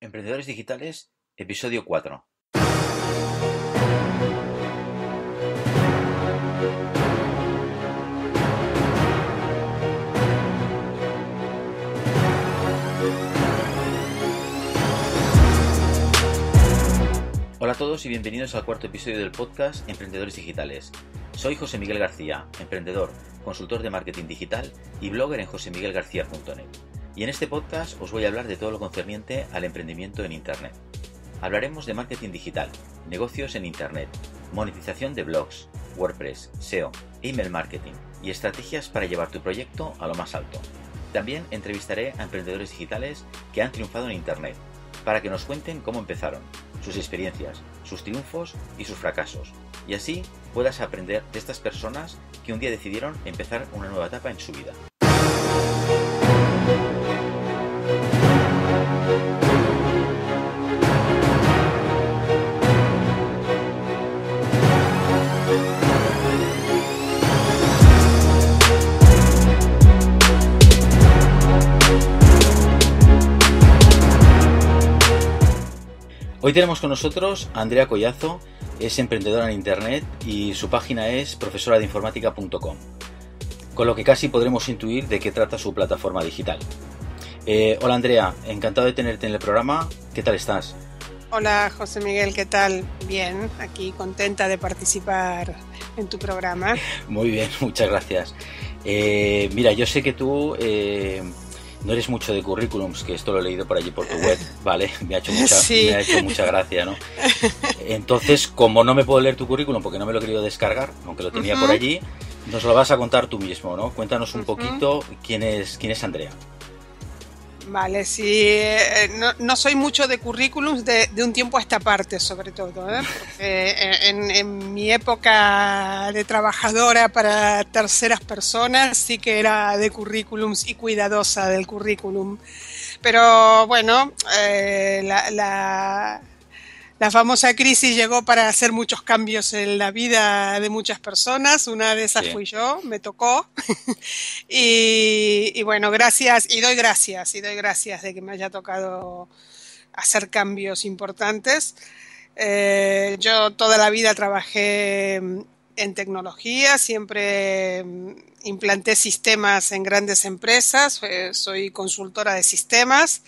Emprendedores Digitales, episodio 4. Hola a todos y bienvenidos al cuarto episodio del podcast Emprendedores Digitales. Soy José Miguel García, emprendedor, consultor de marketing digital y blogger en josemiguelgarcía.net. Y en este podcast os voy a hablar de todo lo concerniente al emprendimiento en Internet. Hablaremos de marketing digital, negocios en Internet, monetización de blogs, WordPress, SEO, email marketing y estrategias para llevar tu proyecto a lo más alto. También entrevistaré a emprendedores digitales que han triunfado en Internet para que nos cuenten cómo empezaron, sus experiencias, sus triunfos y sus fracasos, y así puedas aprender de estas personas que un día decidieron empezar una nueva etapa en su vida. Hoy tenemos con nosotros a Andrea Collazo, es emprendedora en Internet y su página es puntocom, con lo que casi podremos intuir de qué trata su plataforma digital. Eh, hola Andrea, encantado de tenerte en el programa, ¿qué tal estás? Hola José Miguel, ¿qué tal? Bien, aquí contenta de participar en tu programa. Muy bien, muchas gracias. Eh, mira, yo sé que tú eh, no eres mucho de currículums, que esto lo he leído por allí por tu web, ¿vale? Me ha hecho mucha, me ha hecho mucha gracia, ¿no? Entonces, como no me puedo leer tu currículum porque no me lo he querido descargar, aunque lo tenía por allí, nos lo vas a contar tú mismo, ¿no? Cuéntanos un poquito quién es, quién es Andrea. Vale, sí, eh, no, soy mucho de currículums de, un tiempo a esta parte, sobre todo, ¿eh? Eh, en, mi época de trabajadora para terceras personas sí que era de currículums y cuidadosa del currículum. Pero bueno, la la famosa crisis llegó para hacer muchos cambios en la vida de muchas personas. Una de esas fui yo, me tocó. y, bueno, gracias, y doy gracias, y doy gracias de que me haya tocado hacer cambios importantes. Eh, yo toda la vida trabajé en tecnología, siempre implanté sistemas en grandes empresas, eh, soy consultora de sistemas.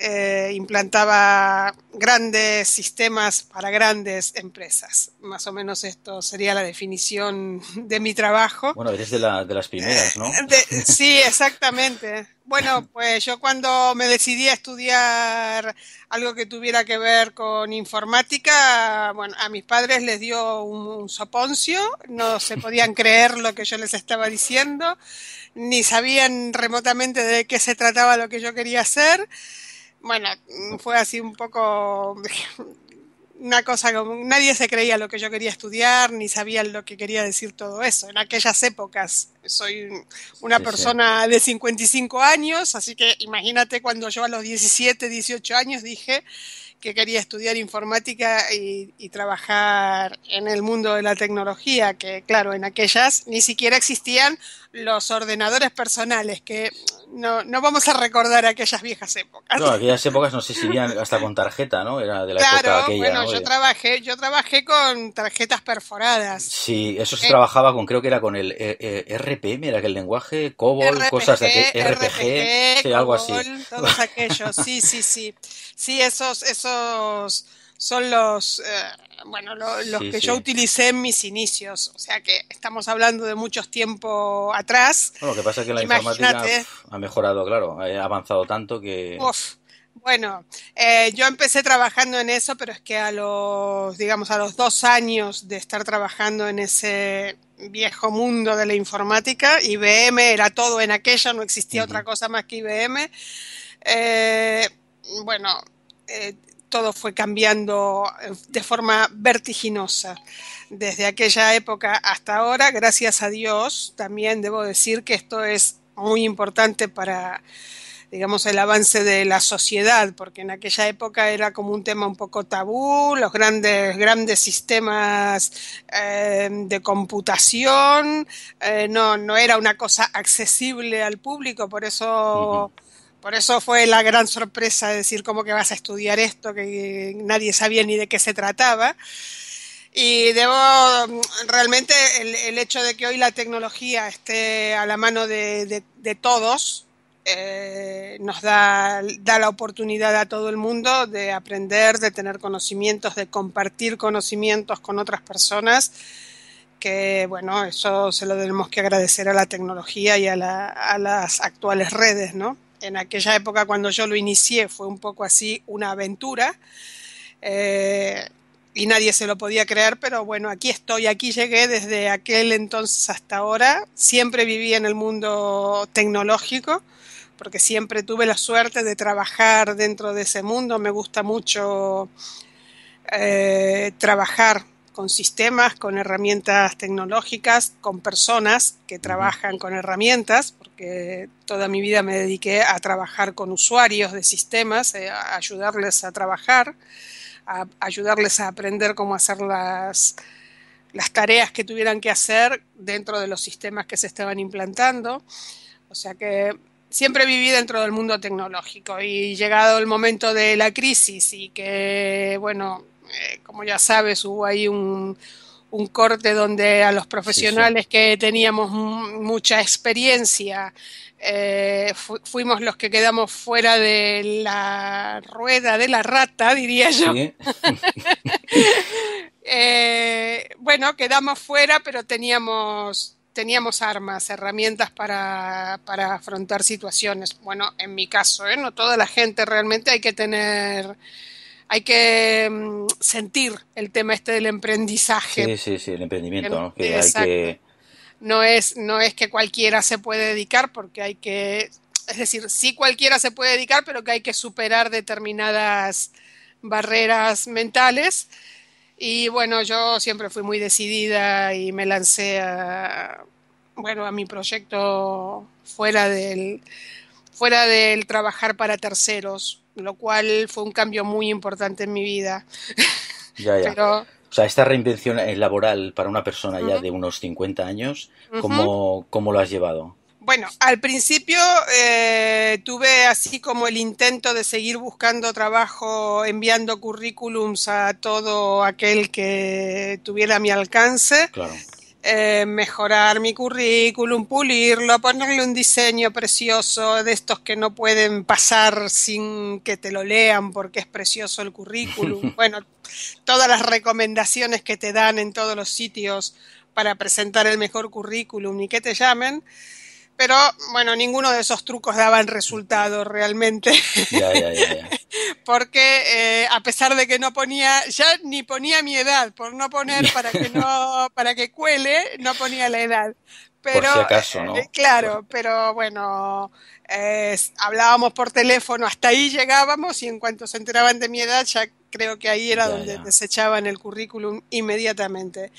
Eh, implantaba grandes sistemas para grandes empresas. Más o menos esto sería la definición de mi trabajo. Bueno, eres de, las primeras, ¿no? Eh, sí, exactamente. Bueno, pues yo cuando me decidí a estudiar algo que tuviera que ver con informática, bueno, a mis padres les dio un soponcio, no se podían creer lo que yo les estaba diciendo, ni sabían remotamente de qué se trataba lo que yo quería hacer bueno, mm, fue así un poco una cosa como nadie se creía lo que yo quería estudiar ni sabía lo que quería decir todo eso. En aquellas épocas soy una persona de 55 años, así que imagínate cuando yo a los 17, 18 años dije que quería estudiar informática y, y trabajar en el mundo de la tecnología, que claro, en aquellas ni siquiera existían los ordenadores personales, que no, no vamos a recordar aquellas viejas épocas. No, aquellas épocas no sé si vivían hasta con tarjeta, ¿no? Era de la época aquella, bueno, yo trabajé, yo trabajé con tarjetas perforadas. Sí, eso se eh, trabajaba con, creo que era con el eh, eh, RPM, era el lenguaje, COBOL, cosas de que, RPG, algo así. Todos aquellos, sí, sí, sí. Sí, esos, esos son los bueno, los que yo utilicé en mis inicios, o sea que estamos hablando de muchos tiempos atrás. lo que pasa es que la informática ha mejorado, claro, ha avanzado tanto que... Uf. Bueno, eh, yo empecé trabajando en eso, pero es que a los, digamos, a los dos años de estar trabajando en ese viejo mundo de la informática, IBM era todo en aquella, no existía otra cosa más que IBM. Eh, bueno, eh, todo fue cambiando eh, de forma vertiginosa. Desde aquella época hasta ahora, gracias a Dios, también debo decir que esto es muy importante para, digamos, el avance de la sociedad, porque en aquella época era como un tema un poco tabú, los grandes, grandes sistemas eh, de computación, eh, no, no era una cosa accesible al público, por eso... Por eso fue la gran sorpresa decir cómo que vas a estudiar esto, que nadie sabía ni de qué se trataba. Y debo, mm, realmente el, hecho de que hoy la tecnología esté a la mano de, todos, eh, nos da, la oportunidad a todo el mundo de aprender, de tener conocimientos, de compartir conocimientos con otras personas, que bueno, eso se lo tenemos que agradecer a la tecnología y a, a las actuales redes, ¿no? en aquella época cuando yo lo inicié fue un poco así una aventura eh, y nadie se lo podía creer, pero bueno, aquí estoy, aquí llegué desde aquel entonces hasta ahora, siempre viví en el mundo tecnológico porque siempre tuve la suerte de trabajar dentro de ese mundo, me gusta mucho eh, trabajar con sistemas, con herramientas tecnológicas, con personas que trabajan con herramientas, porque toda mi vida me dediqué a trabajar con usuarios de sistemas, eh, a ayudarles a trabajar, a ayudarles a aprender cómo hacer las, tareas que tuvieran que hacer dentro de los sistemas que se estaban implantando. O sea que siempre viví dentro del mundo tecnológico y llegado el momento de la crisis y que, bueno, eh, como ya sabes, hubo ahí un, corte donde a los profesionales que teníamos mucha experiencia eh, fuimos los que quedamos fuera de la rueda de la rata, diría yo. Eh, bueno, quedamos fuera, pero teníamos teníamos armas, herramientas para, para afrontar situaciones. Bueno, en mi caso, no toda la gente realmente hay que tener hay que mm, sentir el tema este del emprendizaje. Sí, sí, sí, el emprendimiento, ¿no? No es, no es que cualquiera se puede dedicar porque hay que, es decir, sí cualquiera se puede dedicar, pero que hay que superar determinadas barreras mentales. Y bueno, yo siempre fui muy decidida y me lancé a, bueno, a mi proyecto fuera del, fuera del trabajar para terceros lo cual fue un cambio muy importante en mi vida. Ya, ya. O sea, esta reinvención eh, laboral para una persona ya de unos 50 años, ¿cómo, lo has llevado? Bueno, al principio eh, tuve así como el intento de seguir buscando trabajo, enviando currículums a todo aquel que tuviera a mi alcance. Claro. Eh, mejorar mi currículum, pulirlo, ponerle un diseño precioso de estos que no pueden pasar sin que te lo lean porque es precioso el currículum. bueno, todas las recomendaciones que te dan en todos los sitios para presentar el mejor currículum y que te llamen. Pero bueno, ninguno de esos trucos daban resultado realmente. Ya, ya, ya, porque eh, a pesar de que no ponía, ya ni ponía mi edad, por no poner para que no, para que cuele, no ponía la edad. Pero, por si acaso, ¿no? Eh, claro, pero bueno, hablábamos por teléfono, hasta ahí llegábamos y en cuanto se enteraban de mi edad, ya creo que ahí era donde desechaban el currículum inmediatamente.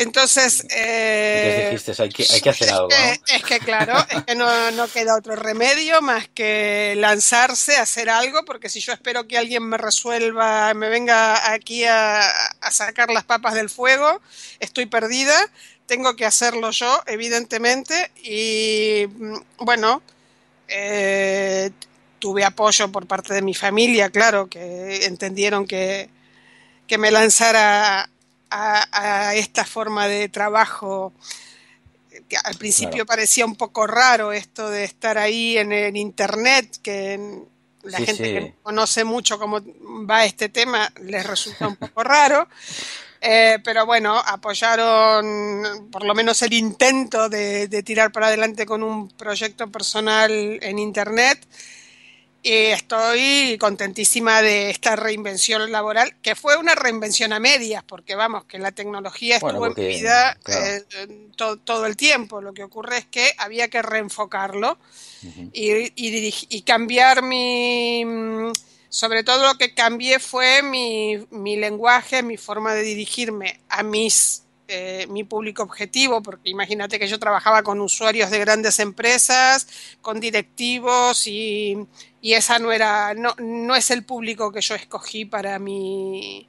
Entonces. Eh, dijiste, hay que, hacer algo. Es, que, claro, es que no, queda otro remedio más que lanzarse, hacer algo, porque si yo espero que alguien me resuelva, me venga aquí a, sacar las papas del fuego, estoy perdida. Tengo que hacerlo yo, evidentemente, y mm, bueno. Eh, tuve apoyo por parte de mi familia, claro, que entendieron que, que me lanzara a, esta forma de trabajo. Que al principio parecía un poco raro esto de estar ahí en, el internet, que la gente que conoce mucho cómo va este tema les resulta un poco raro. Eh, pero bueno, apoyaron por lo menos el intento de tirar para adelante con un proyecto personal en internet y estoy contentísima de esta reinvención laboral, que fue una reinvención a medias, porque vamos, que la tecnología estuvo en vida eh, todo, el tiempo. Lo que ocurre es que había que reenfocarlo y, y, cambiar mi... Mm, sobre todo lo que cambié fue mi lenguaje, mi forma de dirigirme a mis mi público objetivo, porque imagínate que yo trabajaba con usuarios de grandes empresas, con directivos y, y esa no era, no, es el público que yo escogí para mi,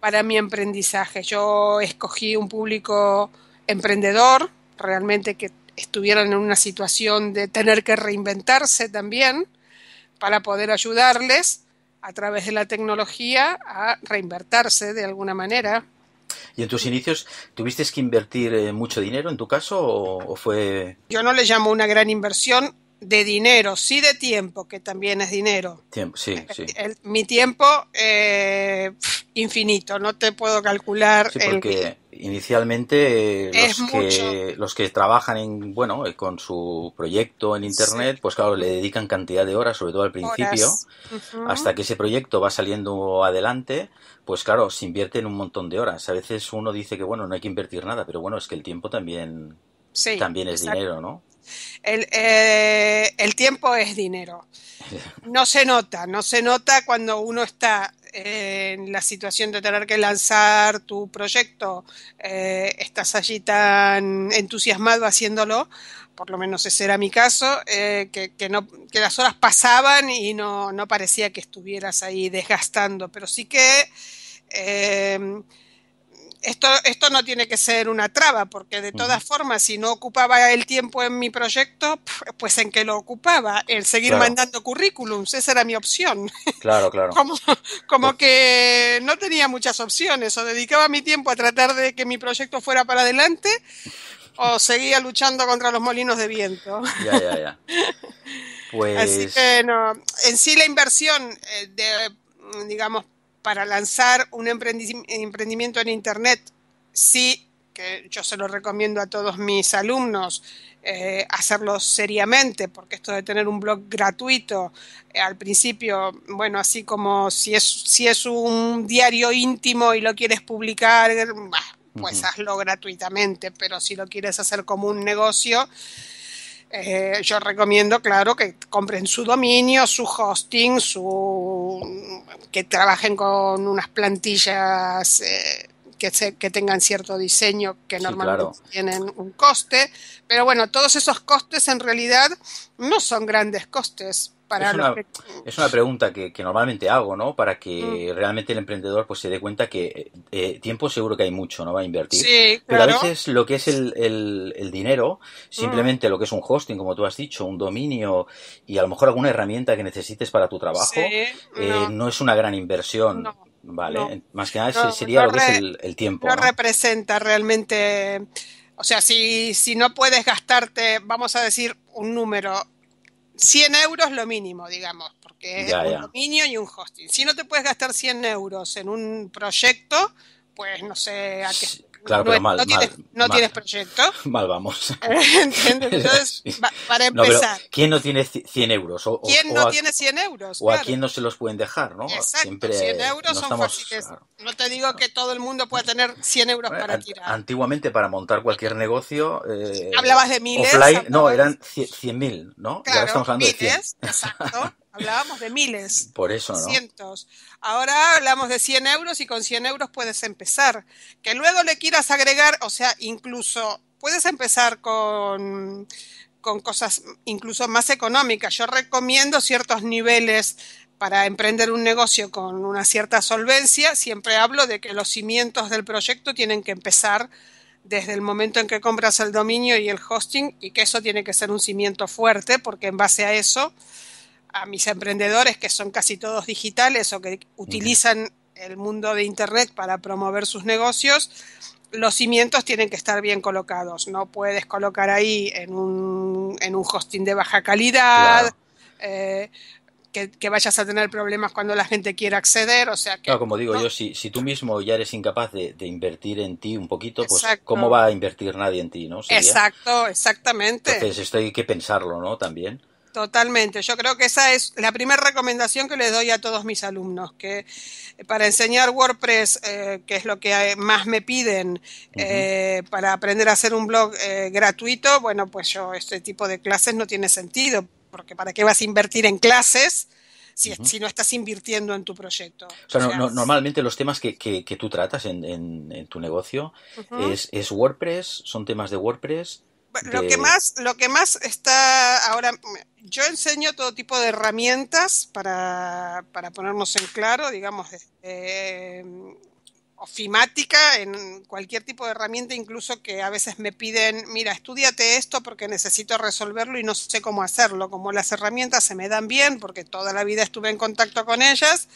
para mi emprendizaje. Yo escogí un público emprendedor, realmente que estuvieran en una situación de tener que reinventarse también para poder ayudarles a través de la tecnología a reinvertirse de alguna manera. ¿Y en tus inicios tuviste que invertir eh, mucho dinero en tu caso o fue...? Yo no le llamo una gran inversión, de dinero, sí de tiempo, que también es dinero. Tiempo, sí, mi tiempo eh, infinito, no te puedo calcular. Sí, porque inicialmente los que, los que trabajan en, bueno, eh, con su proyecto en internet, pues claro, le dedican cantidad de horas, sobre todo al principio, hasta que ese proyecto va saliendo adelante, pues claro, se invierte en un montón de horas. A veces uno dice que bueno, no hay que invertir nada, pero bueno, es que el tiempo también, también es dinero, ¿no? Eh, el, tiempo es dinero. No se nota, no se nota cuando uno está eh, en la situación de tener que lanzar tu proyecto, eh, estás allí tan entusiasmado haciéndolo, por lo menos ese era mi caso, que, no, que las horas pasaban y no, no parecía que estuvieras ahí desgastando, pero sí que esto, esto no tiene que ser una traba, porque de todas formas, si no ocupaba el tiempo en mi proyecto, pues en qué lo ocupaba, el seguir mandando currículums, esa era mi opción. Claro, claro. como, pues que no tenía muchas opciones, o dedicaba mi tiempo a tratar de que mi proyecto fuera para adelante, o seguía luchando contra los molinos de viento. Ya, ya, ya. Así que pues no, en sí la inversión eh, de digamos, para lanzar un emprendimiento en Internet, sí, que yo se lo recomiendo a todos mis alumnos, eh, hacerlo seriamente, porque esto de tener un blog gratuito eh, al principio, bueno, así como si es, si es un diario íntimo y lo quieres publicar, pues hazlo gratuitamente, pero si lo quieres hacer como un negocio, eh, yo recomiendo, claro, que compren su dominio, su hosting, que trabajen con unas plantillas eh, que, tengan cierto diseño que normalmente tienen un coste. Pero bueno, todos esos costes en realidad no son grandes costes es, una, pregunta que, normalmente hago, ¿no? Para que mm. realmente el emprendedor pues se dé cuenta que eh, eh, tiempo seguro que hay mucho, ¿no? Va a invertir. Sí, Pero a veces lo que es el, dinero, mm. simplemente lo que es un hosting, como tú has dicho, un dominio y a lo mejor alguna herramienta que necesites para tu trabajo, eh, no. es una gran inversión. Vale, más que nada sería lo que es el, tiempo. No, representa realmente, o sea, si, si no puedes gastarte, vamos a decir un número, 100 euros lo mínimo, digamos, porque es un dominio y un hosting. Si no te puedes gastar 100 euros en un proyecto, pues no sé a qué Claro, no, pero mal. No, tienes, mal, no mal. tienes proyecto. Mal vamos. ¿Entiendes? Entonces, para empezar. ¿Quién no tiene 100 euros? O, ¿Quién no tiene 100 euros? O a quién no se los pueden dejar, ¿no? Exacto, Siempre, 100 euros son fáciles. No te digo que todo el mundo pueda tener 100 euros eh, para tirar. Antiguamente, para montar cualquier negocio. Eh, Hablabas de miles. no, eran 100.000, ¿no? Claro, estamos hablando miles, de 100. Exacto. Hablábamos de miles. Por eso, Cientos. Ahora hablamos de 100 euros y con 100 euros puedes empezar. Que luego le quieras agregar, o sea, incluso puedes empezar con, con cosas incluso más económicas. Yo recomiendo ciertos niveles para emprender un negocio con una cierta solvencia. Siempre hablo de que los cimientos del proyecto tienen que empezar desde el momento en que compras el dominio y el hosting y que eso tiene que ser un cimiento fuerte porque en base a eso a mis emprendedores que son casi todos digitales o que utilizan el mundo de Internet para promover sus negocios, los cimientos tienen que estar bien colocados. No puedes colocar ahí en un, en un hosting de baja calidad. Eh, que, vayas a tener problemas cuando la gente quiera acceder, o sea que... como digo yo, si, tú mismo ya eres incapaz de, invertir en ti un poquito, pues ¿cómo va a invertir nadie en ti, no? Exacto, exactamente. Entonces esto hay que pensarlo, ¿no? También. Totalmente. Yo creo que esa es la primera recomendación que les doy a todos mis alumnos, que para enseñar WordPress, eh, que es lo que más me piden eh, para aprender a hacer un blog eh, gratuito, bueno, pues yo este tipo de clases no tiene sentido, porque ¿para qué vas a invertir en clases? Si, si, no estás invirtiendo en tu proyecto. normalmente los temas que, tú tratas en, tu negocio es, WordPress, son temas de WordPress, lo que más, lo que más está ahora, yo enseño todo tipo de herramientas para, ponernos en claro, digamos, eh, ofimática, en cualquier tipo de herramienta, incluso que a veces me piden, mira, estudiate esto porque necesito resolverlo y no sé cómo hacerlo. Como las herramientas se me dan bien, porque toda la vida estuve en contacto con ellas,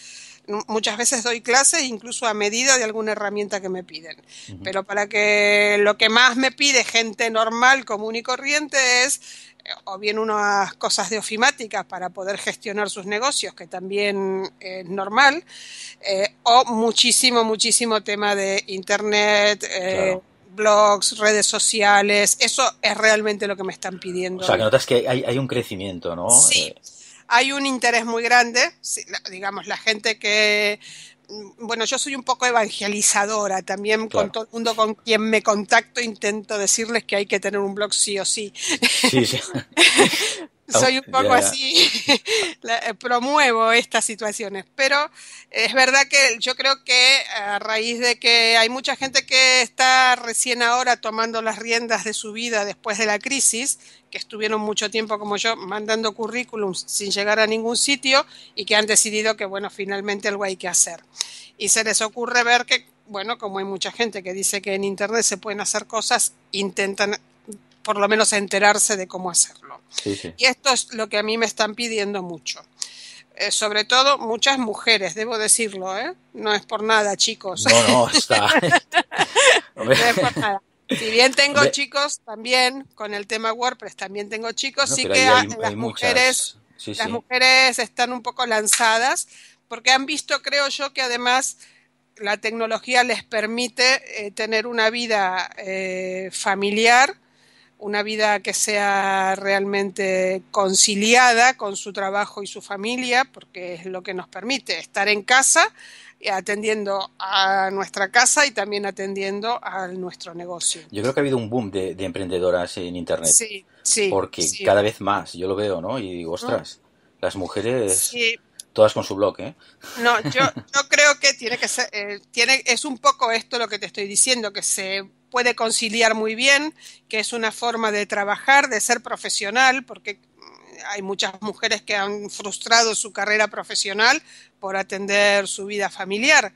muchas veces doy clases incluso a medida de alguna herramienta que me piden. Pero para que lo que más me pide gente normal, común y corriente es eh, o bien unas cosas de ofimáticas para poder gestionar sus negocios, que también es normal, eh, o muchísimo, muchísimo tema de Internet. Eh, blogs, redes sociales, eso es realmente lo que me están pidiendo. O sea, que notas que hay, hay un crecimiento, ¿no? Sí, hay un interés muy grande, digamos, la gente que mm, bueno, yo soy un poco evangelizadora también con todo el mundo con quien me contacto intento decirles que hay que tener un blog sí o sí. sí, sí. soy un poco así, eh, promuevo estas situaciones, pero es verdad que yo creo que a raíz de que hay mucha gente que está recién ahora tomando las riendas de su vida después de la crisis, que estuvieron mucho tiempo como yo mandando currículums sin llegar a ningún sitio y que han decidido que bueno, finalmente algo hay que hacer. Y se les ocurre ver que bueno, como hay mucha gente que dice que en Internet se pueden hacer cosas, intentan por lo menos enterarse de cómo hacerlo. Y esto es lo que a mí me están pidiendo mucho. Eh, sobre todo muchas mujeres, debo decirlo, ¿eh? No es por nada, chicos. No, no, está. Si bien tengo chicos también, con el tema WordPress también tengo chicos, sí que las mujeres, las mujeres están un poco lanzadas, porque han visto, creo yo, que además la tecnología les permite eh, tener una vida familiar una vida que sea realmente conciliada con su trabajo y su familia, porque es lo que nos permite estar en casa, atendiendo a nuestra casa y también atendiendo a nuestro negocio. Yo creo que ha habido un boom de, emprendedoras en Internet. Sí, sí. Porque cada vez más, yo lo veo, ¿no? Y digo, ah. ostras, las mujeres... Todas con su blog, ¿eh? No, yo, yo creo que tiene que ser, eh, tiene, es un poco esto lo que te estoy diciendo, que se puede conciliar muy bien, que es una forma de trabajar, de ser profesional, porque mm, hay muchas mujeres que han frustrado su carrera profesional por atender su vida familiar.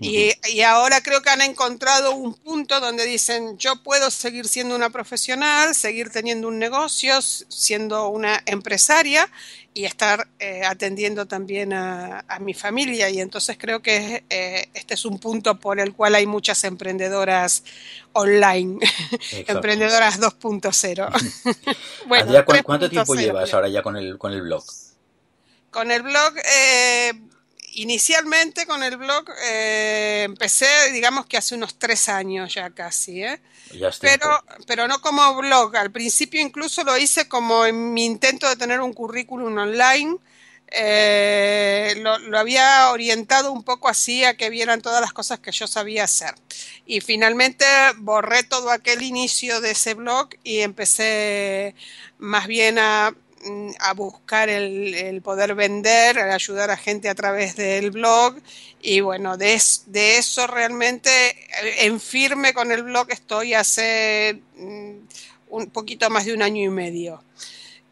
Y, ahora creo que han encontrado un punto donde dicen, yo puedo seguir siendo una profesional, seguir teniendo un negocio, siendo una empresaria y estar eh, atendiendo también a, mi familia. Y entonces creo que eh, este es un punto por el cual hay muchas emprendedoras online, emprendedoras 2.0. ¿Cuánto tiempo llevas ahora ya con el, con el blog? Con el blog... Eh, inicialmente con el blog eh, empecé, digamos que hace unos tres años ya casi, ¿eh? pero, pero no como blog. Al principio incluso lo hice como en mi intento de tener un currículum online. Eh, lo, lo, había orientado un poco así a que vieran todas las cosas que yo sabía hacer. Y finalmente borré todo aquel inicio de ese blog y empecé más bien a Mm, a buscar el, poder vender, a ayudar a gente a través del blog y bueno, de, eso realmente eh, en firme con el blog estoy hace mm, un poquito más de un año y medio,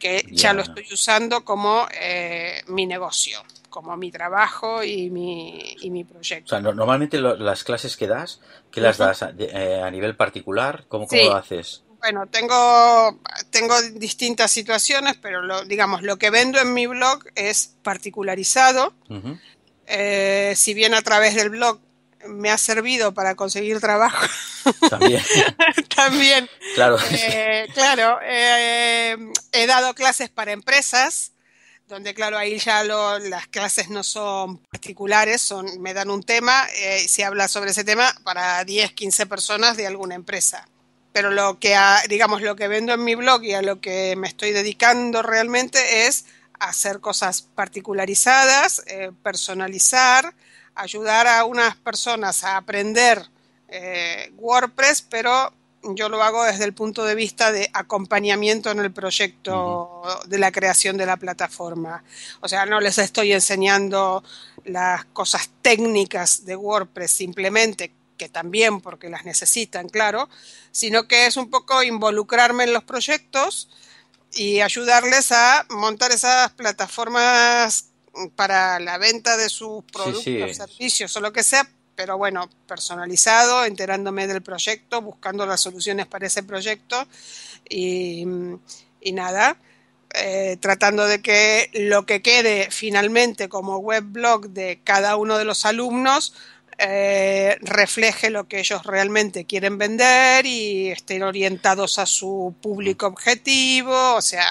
que ya lo estoy usando como eh, mi negocio, como mi trabajo y mi, proyecto. O sea, normalmente las clases que das, ¿qué las das eh, a, nivel particular? ¿Cómo, lo haces? bueno, tengo, tengo distintas situaciones, pero lo, digamos, lo que vendo en mi blog es particularizado. Eh, si bien a través del blog me ha servido para conseguir trabajo. También. También. Claro. Eh, claro. Eh, he dado clases para empresas, donde claro, ahí ya las clases no son particulares, son, me dan un tema, y se habla sobre ese tema para 10, 15 personas de alguna empresa pero lo que, digamos, lo que vendo en mi blog y a lo que me estoy dedicando realmente es hacer cosas particularizadas, eh, personalizar, ayudar a unas personas a aprender eh, WordPress, pero yo lo hago desde el punto de vista de acompañamiento en el proyecto de la creación de la plataforma. O sea, no les estoy enseñando las cosas técnicas de WordPress, simplemente que también porque las necesitan, claro, sino que es un poco involucrarme en los proyectos y ayudarles a montar esas plataformas para la venta de sus productos, servicios o lo que sea, pero bueno, personalizado, enterándome del proyecto, buscando las soluciones para ese proyecto y, nada. Eh, tratando de que lo que quede finalmente como web blog de cada uno de los alumnos eh, refleje lo que ellos realmente quieren vender y estén orientados a su público mm. objetivo, o sea...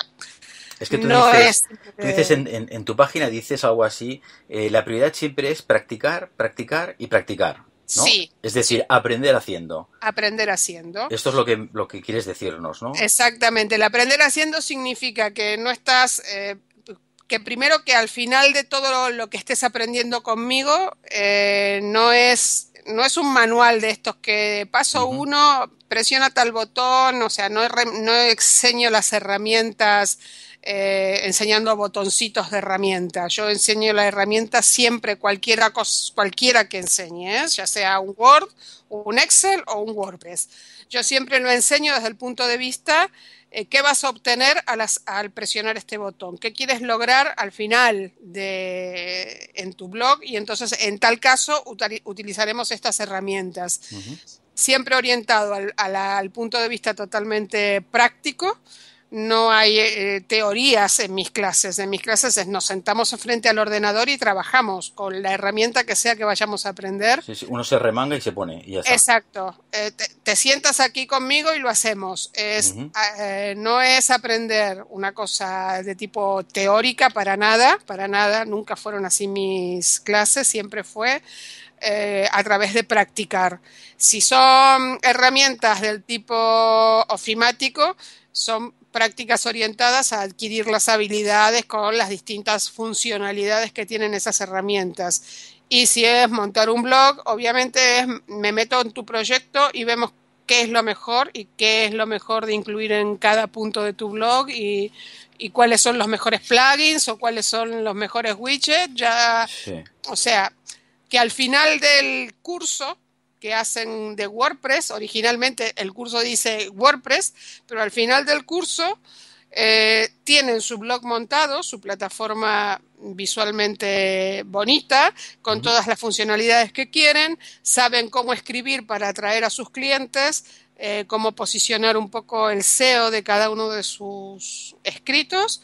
Es que tú no dices, dices en, tu página dices algo así, eh, la prioridad siempre es practicar, practicar y practicar. ¿no? Sí. Es decir, aprender haciendo. Aprender haciendo. Esto es lo que, lo que quieres decirnos, ¿no? Exactamente. El aprender haciendo significa que no estás eh, que primero que al final de todo lo, que estés aprendiendo conmigo, eh, no, es, no es un manual de estos que paso uno, presiona tal botón, o sea, no, no enseño las herramientas eh, enseñando botoncitos de herramientas. Yo enseño la herramienta siempre, cualquiera, cualquiera que enseñes, ¿eh? ya sea un Word, un Excel o un WordPress. Yo siempre lo enseño desde el punto de vista eh, ¿Qué vas a obtener al, al presionar este botón? ¿Qué quieres lograr al final en tu blog? Y entonces, en tal caso, utilizaremos estas herramientas. Siempre orientado al, punto de vista totalmente práctico, no hay eh, teorías en mis clases. En mis clases nos sentamos frente al ordenador y trabajamos con la herramienta que sea que vayamos a aprender. uno se remanga y se pone. Exacto. Eh, te, sientas aquí conmigo y lo hacemos. Ah, eh, no es aprender una cosa de tipo teórica para nada, para nada. Nunca fueron así mis clases, siempre fue. a través de practicar. Si son herramientas del tipo ofimático, son prácticas orientadas a adquirir las habilidades con las distintas funcionalidades que tienen esas herramientas. Y si es montar un blog, obviamente me meto en tu proyecto y vemos qué es lo mejor y qué es lo mejor de incluir en cada punto de tu blog y, cuáles son los mejores plugins o cuáles son los mejores widgets. Ya, O sea, que al final del curso que hacen de WordPress. Originalmente el curso dice WordPress, pero al final del curso eh, tienen su blog montado, su plataforma visualmente bonita, con todas las funcionalidades que quieren, saben cómo escribir para atraer a sus clientes, eh, cómo posicionar un poco el SEO de cada uno de sus escritos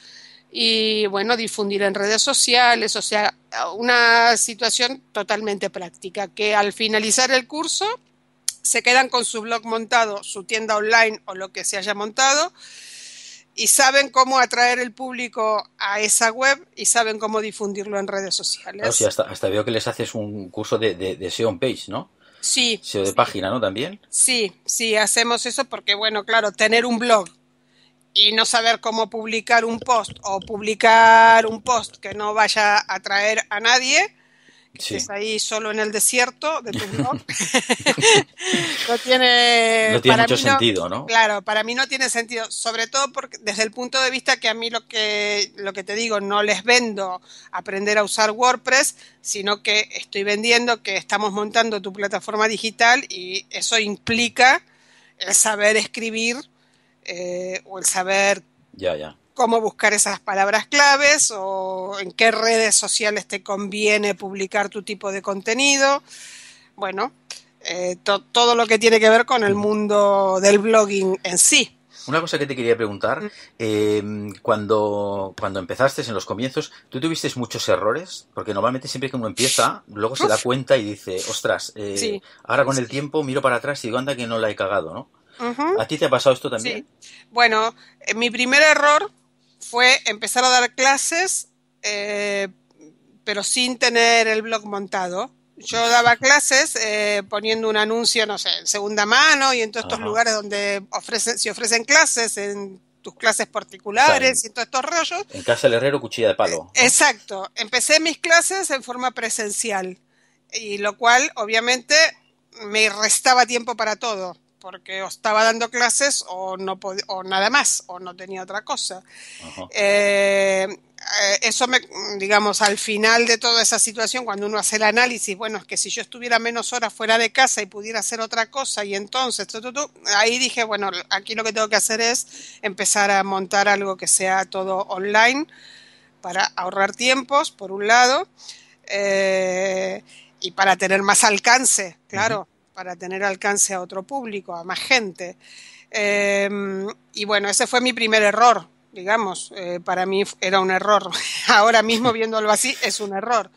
y bueno, difundir en redes sociales, o sea, una situación totalmente práctica, que al finalizar el curso se quedan con su blog montado, su tienda online o lo que se haya montado, y saben cómo atraer el público a esa web y saben cómo difundirlo en redes sociales. Ah, hasta, veo que les haces un curso de, de SEO on page, ¿no? Sí. SEO de página, ¿no? También. Sí, sí, hacemos eso porque, bueno, claro, tener un blog y no saber cómo publicar un post o publicar un post que no vaya a atraer a nadie, que estés ahí solo en el desierto de tu blog, no tiene, mucho sentido, ¿no? Claro, para mí no tiene sentido, sobre todo porque desde el punto de vista que a mí lo que, lo que te digo, no les vendo aprender a usar WordPress, sino que estoy vendiendo que estamos montando tu plataforma digital y eso implica el saber escribir eh, o el saber cómo buscar esas palabras claves o en qué redes sociales te conviene publicar tu tipo de contenido. Bueno, eh, todo lo que tiene que ver con el mundo del blogging en sí. Una cosa que te quería preguntar, em, cuando, cuando empezaste en los comienzos, ¿tú tuviste muchos errores? Porque normalmente siempre que uno empieza, luego se da cuenta y dice, ostras, eh, ahora con el tiempo miro para atrás y digo, anda que no la he cagado, ¿no? ¿A ti te ha pasado esto también? Bueno, eh, mi primer error fue empezar a dar clases, eh, pero sin tener el blog montado. Yo daba clases eh, poniendo un anuncio, no sé, en segunda mano y en todos estos lugares donde ofrecen, se ofrecen clases, en tus clases particulares y y todos estos rollos. En casa del herrero, cuchilla de palo. Exacto. Empecé mis clases en forma presencial, y lo cual obviamente me restaba tiempo para todo, porque o estaba dando clases o, no o nada más, o no tenía otra cosa. Eh, eh, eso, me, digamos, al final de toda esa situación, cuando uno hace el análisis, bueno, es que si yo estuviera menos horas fuera de casa y pudiera hacer otra cosa, y entonces, ahí dije, bueno, aquí lo que tengo que hacer es empezar a montar algo que sea todo online para ahorrar tiempos, por un lado, eh, y para tener más alcance, claro para tener alcance a otro público, a más gente. Em, y bueno, ese fue mi primer error, digamos, eh, para mí era un error. Ahora mismo viéndolo así es un error.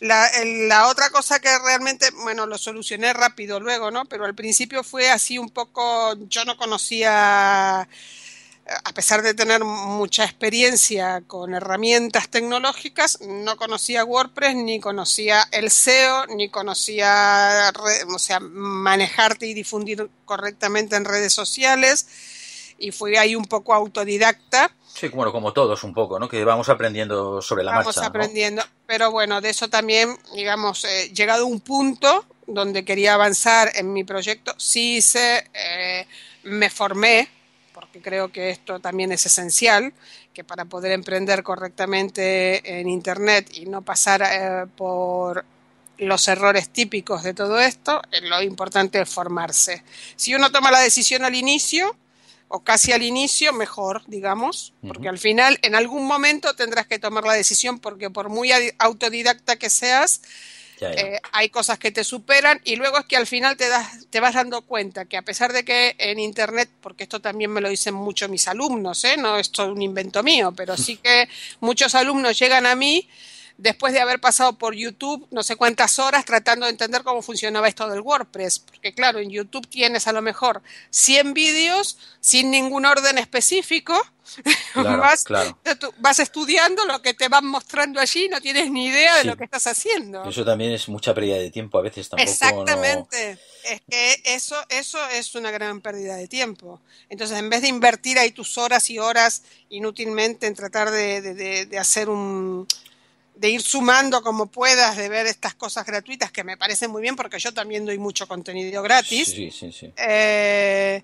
la, otra cosa que realmente, bueno, lo solucioné rápido luego, ¿no? Pero al principio fue así un poco, yo no conocía a pesar de tener mucha experiencia con herramientas tecnológicas, no conocía WordPress, ni conocía el SEO, ni conocía o sea, manejarte y difundir correctamente en redes sociales. Y fui ahí un poco autodidacta. Sí, bueno, como todos un poco, ¿no? Que vamos aprendiendo sobre la marcha. Vamos aprendiendo. Pero bueno, de eso también, digamos, he eh, llegado a un punto donde quería avanzar en mi proyecto, sí hice, eh, me formé, creo que esto también es esencial, que para poder emprender correctamente en Internet y no pasar eh, por los errores típicos de todo esto, eh, lo importante es formarse. Si uno toma la decisión al inicio, o casi al inicio, mejor, digamos, porque al final en algún momento tendrás que tomar la decisión porque por muy autodidacta que seas, eh, hay cosas que te superan y luego es que al final te, das, te vas dando cuenta que a pesar de que en Internet, porque esto también me lo dicen mucho mis alumnos, ¿eh? no esto es un invento mío, pero sí que muchos alumnos llegan a mí después de haber pasado por YouTube no sé cuántas horas tratando de entender cómo funcionaba esto del WordPress. Porque claro, en YouTube tienes a lo mejor 100 vídeos sin ningún orden específico vas, estudiando lo que te van mostrando allí, no tienes ni idea de lo que estás haciendo. Eso también es mucha pérdida de tiempo a veces Exactamente. Es que eso, eso es una gran pérdida de tiempo. Entonces, en vez de invertir ahí tus horas y horas inútilmente en tratar de, hacer un, de ir sumando como puedas, de ver estas cosas gratuitas, que me parecen muy bien porque yo también doy mucho contenido gratis. Sí, sí, sí. Eh,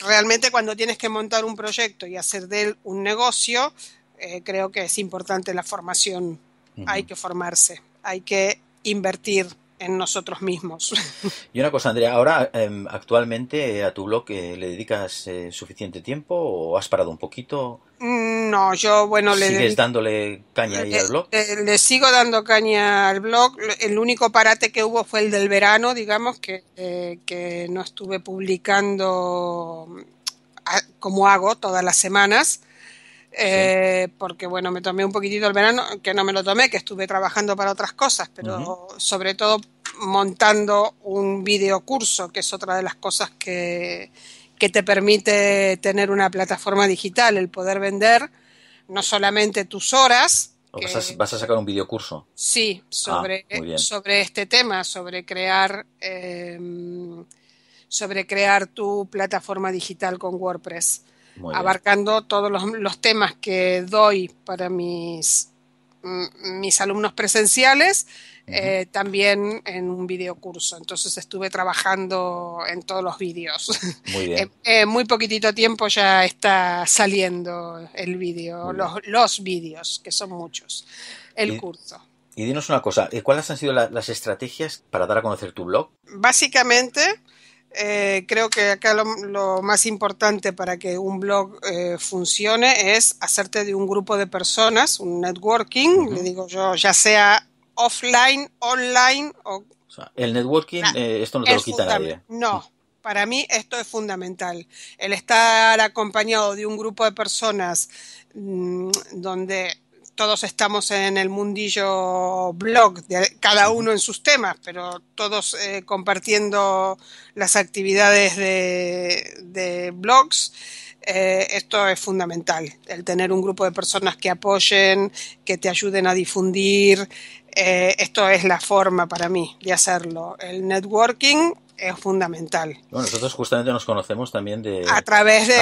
realmente cuando tienes que montar un proyecto y hacer de él un negocio, eh, creo que es importante la formación. Hay que formarse, hay que invertir en nosotros mismos. Y una cosa, Andrea, ahora em, actualmente a tu blog eh, le dedicas eh, suficiente tiempo o has parado un poquito? Mm, no, yo bueno le sigues dándole caña al blog. Le, eh, le, sigo dando caña al blog. El único parate que hubo fue el del verano, digamos que, que no estuve publicando mm, como hago todas las semanas eh, porque bueno, me tomé un poquitito el verano, que no me lo tomé, que estuve trabajando para otras cosas, pero sobre todo montando un videocurso, que es otra de las cosas que, te permite tener una plataforma digital, el poder vender no solamente tus horas, vas, a, sacar un videocurso? Sí, ah, sobre, este tema, sobre crear, em, sobre crear tu plataforma digital con WordPress abarcando todos los, temas que doy para mis, mm, mis alumnos presenciales, eh, también en un videocurso. Entonces estuve trabajando en todos los vídeos. Muy bien. En muy poquitito tiempo ya está saliendo el vídeo, los, vídeos, que son muchos, el curso. Y dinos una cosa, ¿eh, ¿cuáles han sido las estrategias para dar a conocer tu blog? Básicamente, eh, creo que acá lo, más importante para que un blog eh, funcione es hacerte de un grupo de personas, un networking, le digo yo, ya sea offline, online o... sea, el networking, ah, eh, esto no te lo quita nadie. No, para mí esto es fundamental. El estar acompañado de un grupo de personas mm, donde todos estamos en el mundillo blog, de, cada uno en sus temas, pero todos eh, compartiendo las actividades de, blogs. Eh, esto es fundamental, el tener un grupo de personas que apoyen, que te ayuden a difundir. Eh, esto es la forma para mí de hacerlo. El networking es fundamental. Bueno, nosotros justamente nos conocemos también de... A través de...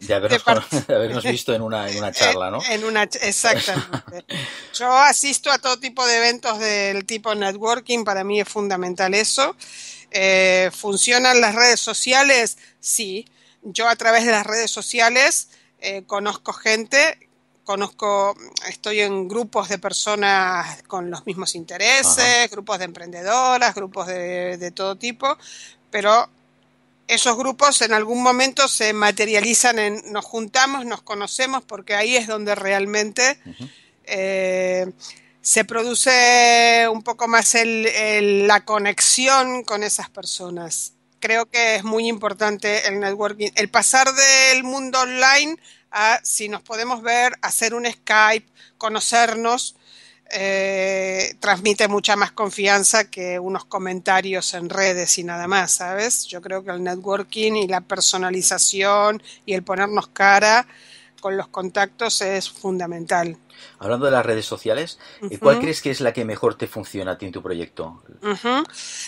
de, habernos, visto en una, en charla, ¿no? En una, exactamente. Yo asisto a todo tipo de eventos del tipo networking, para mí es fundamental eso. Eh, ¿Funcionan las redes sociales? Sí. Yo a través de las redes sociales eh, conozco gente conozco, estoy en grupos de personas con los mismos intereses, grupos de emprendedoras, grupos de, todo tipo, pero esos grupos en algún momento se materializan en nos juntamos, nos conocemos, porque ahí es donde realmente eh, se produce un poco más la conexión con esas personas. Creo que es muy importante el networking, el pasar del mundo online a si nos podemos ver, hacer un Skype, conocernos, eh, transmite mucha más confianza que unos comentarios en redes y nada más, ¿sabes? Yo creo que el networking y la personalización y el ponernos cara con los contactos es fundamental. Hablando de las redes sociales, eh, ¿cuál crees que es la que mejor te funciona a ti en tu proyecto?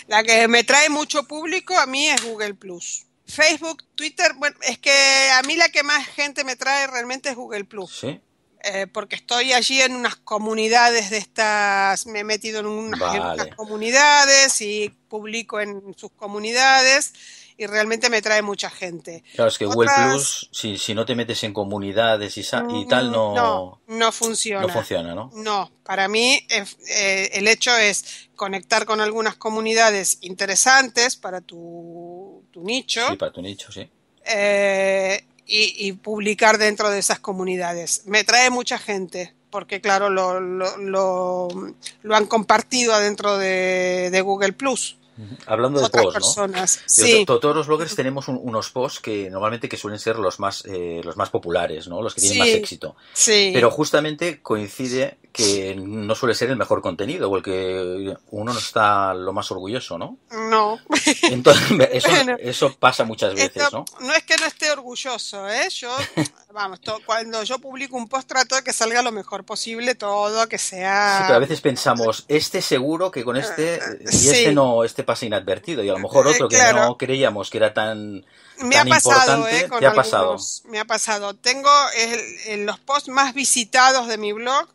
La que me trae mucho público a mí es Google Facebook, Twitter, bueno, es que a mí la que más gente me trae realmente es Google Plus. Sí. Eh, porque estoy allí en unas comunidades de estas, me he metido en unas, comunidades y publico en sus comunidades y realmente me trae mucha gente. Claro, es que Google Plus, si, no te metes en comunidades y, mm, tal, no, no, funciona. No funciona, ¿no? No, para mí eh, el hecho es conectar con algunas comunidades interesantes para tu tu nicho. Sí, para tu nicho, sí. Eh, y, publicar dentro de esas comunidades. Me trae mucha gente, porque claro, lo, han compartido adentro de, Google Plus. Hablando de posts, ¿no? Sí. Todos los bloggers tenemos unos posts que normalmente que suelen ser los más eh, los más populares, ¿no? Los que tienen más éxito. Sí. Pero justamente coincide que no suele ser el mejor contenido o el que uno no está lo más orgulloso, ¿no? No. Entonces, eso, pasa muchas veces, ¿no? No es que no esté orgulloso, ¿eh? Yo, vamos, cuando yo publico un post trato de que salga lo mejor posible todo, que sea... Sí, pero a veces pensamos, este seguro que con este, ah, eh, ah, y este no, este pasa inadvertido, y a lo eh, mejor otro que no creíamos que era tan... Me ha pasado, ¿eh? ha pasado? Me ha pasado. Tengo en los posts más visitados de mi blog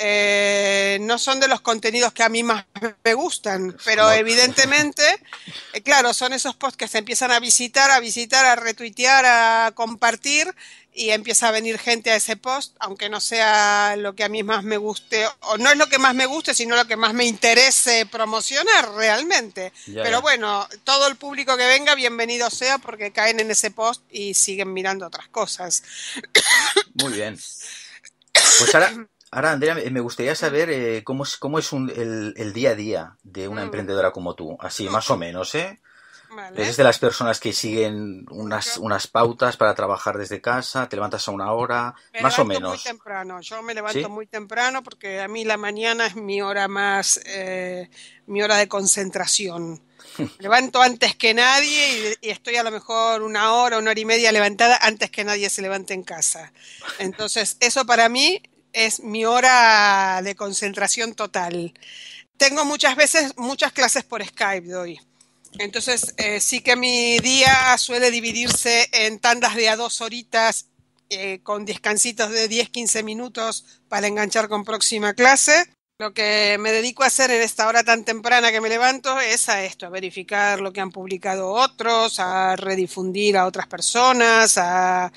eh, no son de los contenidos que a mí más me gustan, pero evidentemente, eh, claro, son esos posts que se empiezan a visitar, a visitar, a retuitear, a compartir y empieza a venir gente a ese post, aunque no sea lo que a mí más me guste, o no es lo que más me guste, sino lo que más me interese promocionar realmente. Pero bueno, todo el público que venga, bienvenido sea, porque caen en ese post y siguen mirando otras cosas. Muy bien. Pues ahora, Ahora, Andrea, me gustaría saber eh, cómo es, cómo es el, día a día de una mm. emprendedora como tú, así más o menos, ¿eh? ¿Eres de las personas que siguen unas, unas pautas para trabajar desde casa? ¿Te levantas a una hora? más o menos. Muy temprano. Yo me levanto muy temprano porque a mí la mañana es mi hora más, eh, mi hora de concentración. Me levanto antes que nadie y, y, estoy a lo mejor una hora, una hora y media levantada antes que nadie se levante en casa. Entonces, eso para mí es mi hora de concentración total. Tengo muchas veces muchas clases por Skype doy. Entonces, eh, sí que mi día suele dividirse en tandas de a dos horitas eh, con descansitos de 10-15 minutos para enganchar con próxima clase. Lo que me dedico a hacer en esta hora tan temprana que me levanto es a esto, a verificar lo que han publicado otros, a redifundir a otras personas, a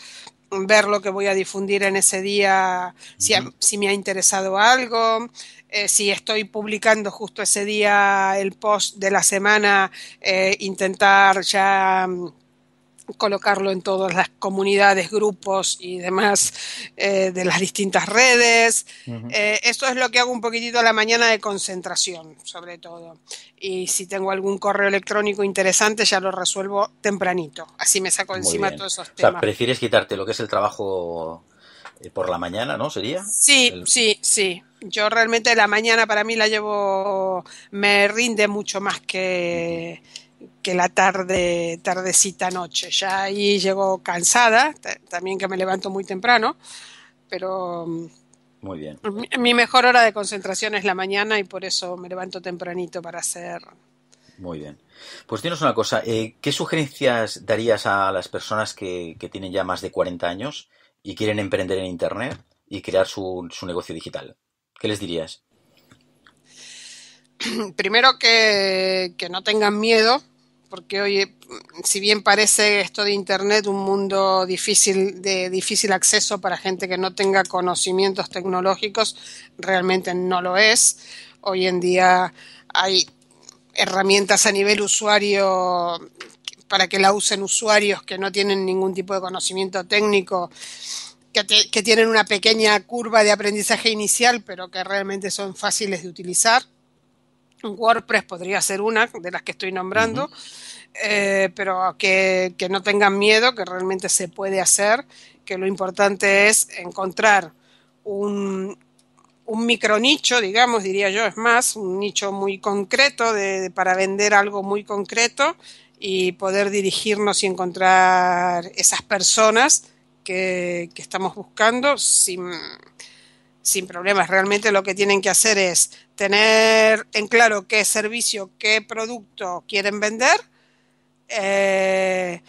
ver lo que voy a difundir en ese día, si, me ha interesado algo, eh, si estoy publicando justo ese día el post de la semana, eh, intentar ya mm, colocarlo en todas las comunidades, grupos y demás eh, de las distintas redes. Eh, esto eso es lo que hago un poquitito a la mañana de concentración, sobre todo. Y si tengo algún correo electrónico interesante, ya lo resuelvo tempranito. Así me saco encima todos esos temas. prefieres quitarte lo que es el trabajo eh, por la mañana, ¿no? ¿Sería? Sí, sí, sí. Yo realmente la mañana para mí la llevo, me rinde mucho más que que la tarde, tardecita noche. Ya ahí llego cansada, también que me levanto muy temprano, pero muy bien. Mi, mejor hora de concentración es la mañana y por eso me levanto tempranito para hacer. Muy bien. Pues dinos una cosa, eh, ¿qué sugerencias darías a las personas que, tienen ya más de 40 años y quieren emprender en Internet y crear su, su negocio digital? ¿Qué les dirías? Primero que, que no tengan miedo, porque hoy, si bien parece esto de Internet un mundo difícil de difícil acceso para gente que no tenga conocimientos tecnológicos, realmente no lo es. Hoy en día hay herramientas a nivel usuario para que la usen usuarios que no tienen ningún tipo de conocimiento técnico, que, que tienen una pequeña curva de aprendizaje inicial, pero que realmente son fáciles de utilizar. WordPress podría ser una de las que estoy nombrando, eh, pero que, no tengan miedo, que realmente se puede hacer, que lo importante es encontrar un, un micronicho, digamos, diría yo, es más, un nicho muy concreto para vender algo muy concreto y poder dirigirnos y encontrar esas personas que, que estamos buscando sin sin problemas. Realmente lo que tienen que hacer es tener en claro qué servicio, qué producto quieren vender eh,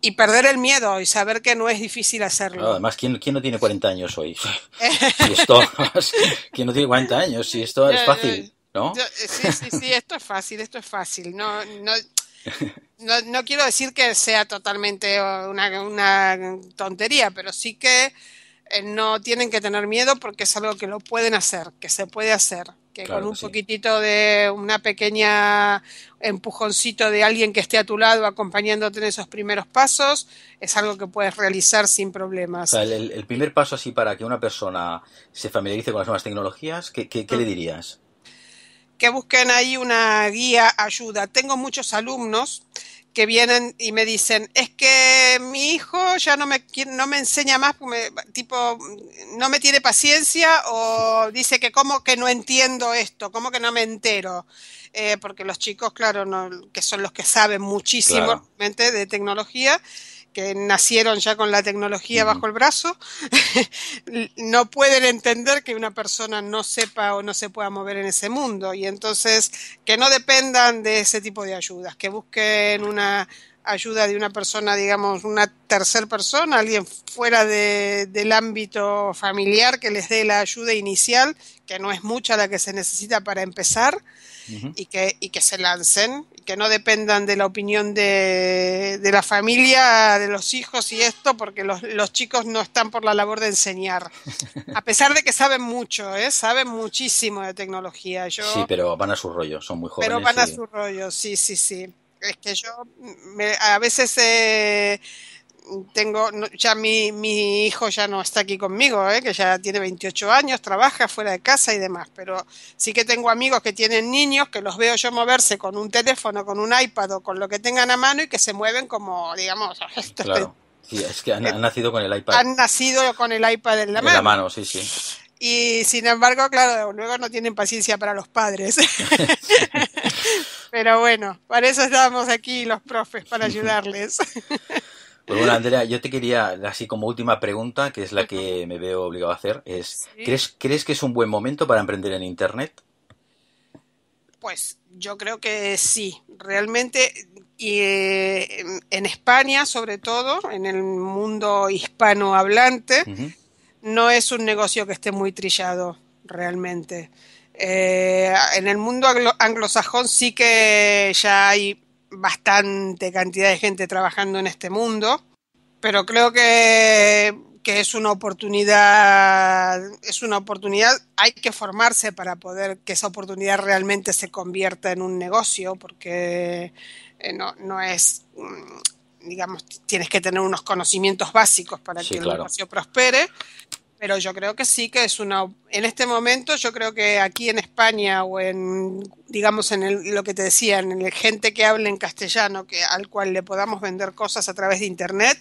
y perder el miedo y saber que no es difícil hacerlo. además, ¿quién, no tiene 40 años hoy? ¿Quién no tiene 40 años? Si esto es fácil, ¿no? Eh, sí, sí, sí, esto es fácil, esto es fácil. No, no, no, no quiero decir que sea totalmente una tontería, pero sí que eh, no tienen que tener miedo porque es algo que lo pueden hacer, que se puede hacer, que con un poquitito de una pequeña empujoncito de alguien que esté a tu lado acompañándote en esos primeros pasos, es algo que puedes realizar sin problemas. el, primer paso así para que una persona se familiarice con las nuevas tecnologías, qué le mm. dirías? Que busquen ahí una guía, ayuda. Tengo muchos alumnos que vienen y me dicen, es que mi hijo ya no me, no me enseña más, tipo, no me tiene paciencia o dice que cómo que no entiendo esto, cómo que no me entero. Eh, porque los chicos, claro, no, que son los que saben muchísimo de tecnología, que nacieron ya con la tecnología bajo el brazo, no pueden entender que una persona no sepa o no se pueda mover en ese mundo. Y entonces, que no dependan de ese tipo de ayudas, que busquen una ayuda de una persona, digamos, una tercer persona, alguien fuera del ámbito familiar que les dé la ayuda inicial, que no es mucha la que se necesita para empezar, y, que, y que se lancen que no dependan de la opinión de, de la familia, de los hijos y esto, porque los, chicos no están por la labor de enseñar. A pesar de que saben mucho, ¿eh? saben muchísimo de tecnología. Yo, sí, pero van a su rollo, son muy jóvenes. Pero van a su rollo, sí, sí, sí. Es que yo me, a veces... Eh, tengo, ya mi, mi hijo ya no está aquí conmigo, ¿eh? que ya tiene 28 años, trabaja fuera de casa y demás, pero sí que tengo amigos que tienen niños que los veo yo moverse con un teléfono, con un iPad o con lo que tengan a mano y que se mueven como, digamos, es que han, nacido con el iPad. Han nacido con el iPad en la mano. En la mano, sí, sí. Y sin embargo, claro, luego no tienen paciencia para los padres. Pero bueno, para eso estamos aquí los profes, para ayudarles. Pues bueno, Andrea, yo te quería, así como última pregunta, que es la que me veo obligado a hacer, es, ¿crees, que es un buen momento para emprender en Internet? Pues yo creo que sí, realmente y, eh, en España sobre todo, en el mundo hispanohablante, no es un negocio que esté muy trillado realmente. Eh, en el mundo anglosajón sí que ya hay bastante cantidad de gente trabajando en este mundo, pero creo que, es una oportunidad, es una oportunidad, hay que formarse para poder que esa oportunidad realmente se convierta en un negocio, porque eh, no, es mm, digamos, tienes que tener unos conocimientos básicos para que el negocio prospere, pero yo creo que sí que es una en este momento yo creo que aquí en España o en digamos en lo que te decía, en la gente que habla en castellano que al cual le podamos vender cosas a través de internet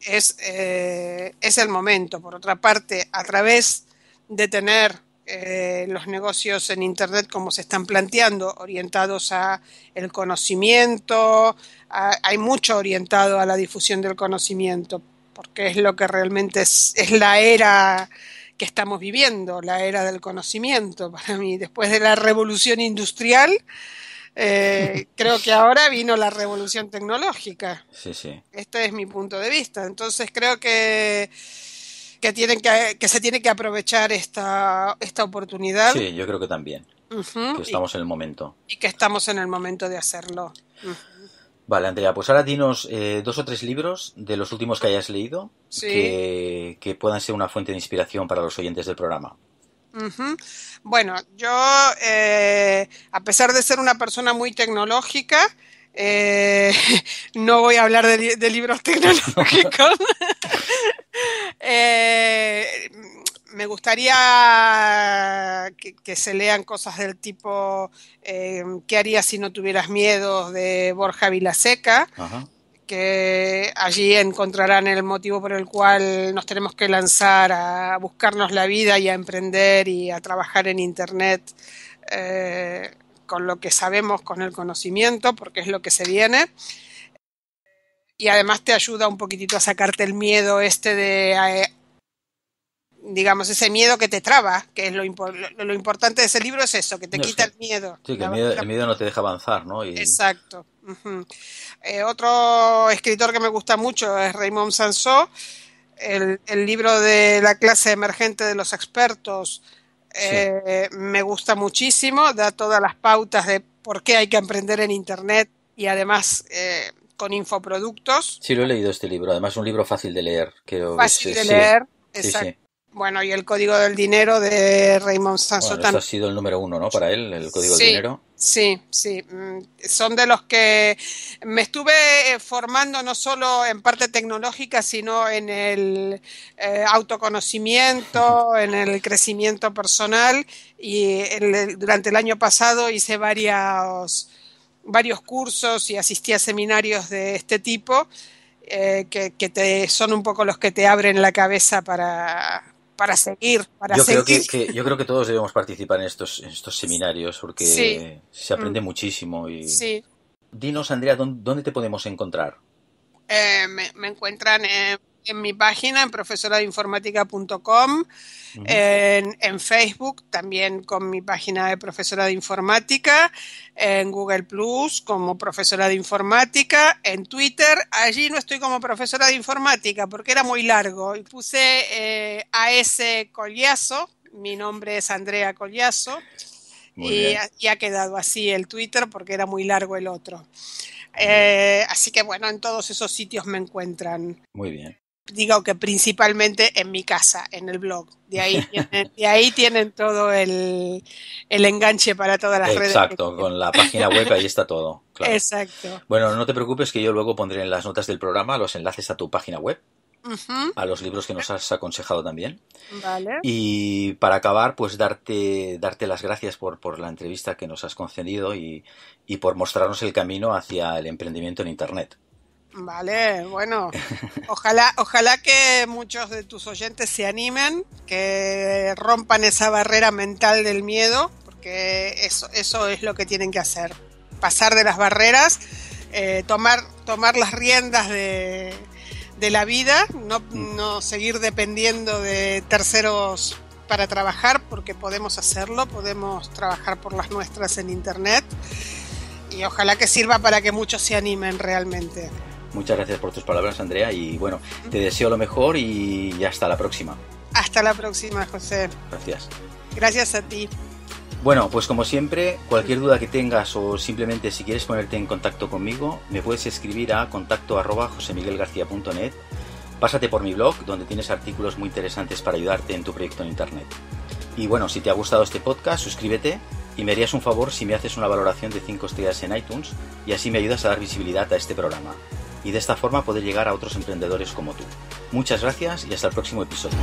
es eh, es el momento por otra parte a través de tener eh, los negocios en internet como se están planteando orientados a el conocimiento hay mucho orientado a la difusión del conocimiento porque es lo que realmente es, la era que estamos viviendo, la era del conocimiento para mí. Después de la revolución industrial, eh, creo que ahora vino la revolución tecnológica. Sí, sí. Este es mi punto de vista. Entonces creo que, que, tienen que, se tiene que aprovechar esta, oportunidad. Sí, yo creo que también. estamos en el momento. Y que estamos en el momento de hacerlo. Vale, Andrea, pues ahora dinos eh, dos o tres libros de los últimos que hayas leído que, puedan ser una fuente de inspiración para los oyentes del programa. Bueno, yo, eh, a pesar de ser una persona muy tecnológica, eh, no voy a hablar de, libros tecnológicos. me gustaría que, se lean cosas del tipo eh, ¿Qué harías si no tuvieras miedo? de Borja Vilaseca. que allí encontrarán el motivo por el cual nos tenemos que lanzar a buscarnos la vida y a emprender y a trabajar en Internet eh, con lo que sabemos, con el conocimiento, porque es lo que se viene y además te ayuda un poquitito a sacarte el miedo este de eh, digamos, ese miedo que te traba, que es lo, lo, importante de ese libro es eso, que te quita el miedo. Sí, que el miedo, no te deja avanzar, ¿no? Exacto. Eh, otro escritor que me gusta mucho es Raymond Sansó, el, libro de la clase emergente de los expertos eh, me gusta muchísimo, da todas las pautas de por qué hay que emprender en Internet y además... Eh, con infoproductos. Sí, lo he leído este libro. Además, es un libro fácil de leer. Creo fácil de leer, exacto. Bueno, y el código del dinero de Raymond Sansotan. eso ha sido el número uno, ¿no? Para él, el código del dinero. Sí, sí. Mm, son de los que me estuve formando no solo en parte tecnológica, sino en el eh, autoconocimiento, en el crecimiento personal. Y durante el año pasado hice varios, varios cursos y asistí a seminarios de este tipo. Eh, que, que te, son un poco los que te abren la cabeza para, para seguir, para yo seguir. Creo que, yo creo que todos debemos participar en estos, estos seminarios porque se aprende mm. muchísimo. Y... Sí. Dinos, Andrea, ¿dónde te podemos encontrar? Eh, me, me, encuentran en en mi página, en profesoradeinformática.com, de en, en, Facebook también con mi página de profesora de informática, en Google Plus como profesora de informática, en Twitter, allí no estoy como profesora de informática porque era muy largo y puse eh, AS Collazo, mi nombre es Andrea Collazo. Y, ha quedado así el Twitter porque era muy largo el otro. Eh, así que bueno, en todos esos sitios me encuentran. Muy bien digo que principalmente en mi casa, en el blog. De ahí tienen, ahí tienen todo el, el, enganche para todas las redes. Exacto, con la página web ahí está todo. Exacto. Bueno, no te preocupes que yo luego pondré en las notas del programa los enlaces a tu página web. a los libros que nos has aconsejado también. Vale. Y para acabar, pues darte, darte las gracias por, por la entrevista que nos has concedido y por mostrarnos el camino hacia el emprendimiento en Internet. Vale, bueno, ojalá, ojalá que muchos de tus oyentes se animen, que rompan esa barrera mental del miedo, porque eso, es lo que tienen que hacer, pasar de las barreras, eh, tomar, tomar las riendas de, la vida, mm. no seguir dependiendo de terceros para trabajar, porque podemos hacerlo, podemos trabajar por las nuestras en Internet. Y ojalá que sirva para que muchos se animen realmente. Muchas gracias por tus palabras, Andrea, y bueno, te deseo lo mejor y hasta la próxima. Hasta la próxima, José. Gracias. Gracias a ti. Bueno, pues como siempre, cualquier duda que tengas o simplemente si quieres ponerte en contacto conmigo, me puedes escribir a contacto arroba Pásate por mi blog, donde tienes artículos muy interesantes para ayudarte en tu proyecto en Internet. Y bueno, si te ha gustado este podcast, suscríbete y me harías un favor si me haces una valoración de 5 estrellas en iTunes y así me ayudas a dar visibilidad a este programa y de esta forma poder llegar a otros emprendedores como tú. Muchas gracias y hasta el próximo episodio.